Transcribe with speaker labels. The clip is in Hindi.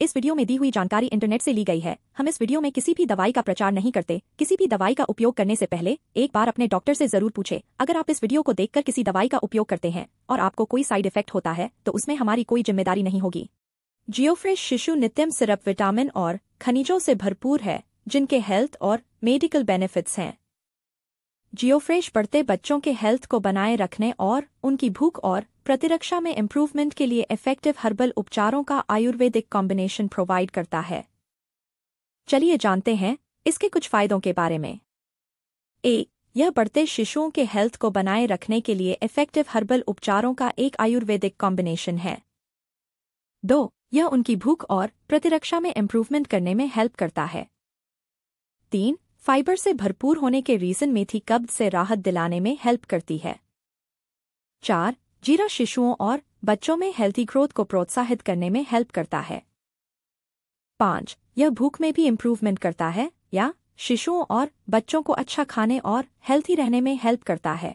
Speaker 1: इस वीडियो में दी हुई जानकारी इंटरनेट से ली गई है हम इस वीडियो में किसी भी दवाई का प्रचार नहीं करते किसी भी दवाई का उपयोग करने से पहले एक बार अपने डॉक्टर से जरूर पूछे अगर आप इस वीडियो को देखकर किसी दवाई का उपयोग करते हैं और आपको कोई साइड इफेक्ट होता है तो उसमें हमारी कोई जिम्मेदारी नहीं होगी जियोफ्रेश शिशु नित्यम सिरप विटामिन और खनिजों से भरपूर है जिनके हेल्थ और मेडिकल बेनिफिट्स हैं जियोफ्रेश बढ़ते बच्चों के हेल्थ को बनाए रखने और उनकी भूख और प्रतिरक्षा में इम्प्रूवमेंट के लिए इफेक्टिव हर्बल उपचारों का आयुर्वेदिक कॉम्बिनेशन प्रोवाइड करता है चलिए जानते हैं इसके कुछ फायदों के बारे में ए यह बढ़ते शिशुओं के हेल्थ को बनाए रखने के लिए इफेक्टिव हर्बल उपचारों का एक आयुर्वेदिक कॉम्बिनेशन है दो यह उनकी भूख और प्रतिरक्षा में इम्प्रूवमेंट करने में हेल्प करता है तीन फाइबर से भरपूर होने के रीजन मेथी कब्ज से राहत दिलाने में हेल्प करती है चार जीरा शिशुओं और बच्चों में हेल्थी ग्रोथ को प्रोत्साहित करने में हेल्प करता है पाँच यह भूख में भी इम्प्रूवमेंट करता है या शिशुओं और बच्चों को अच्छा खाने और हेल्थी रहने में हेल्प करता है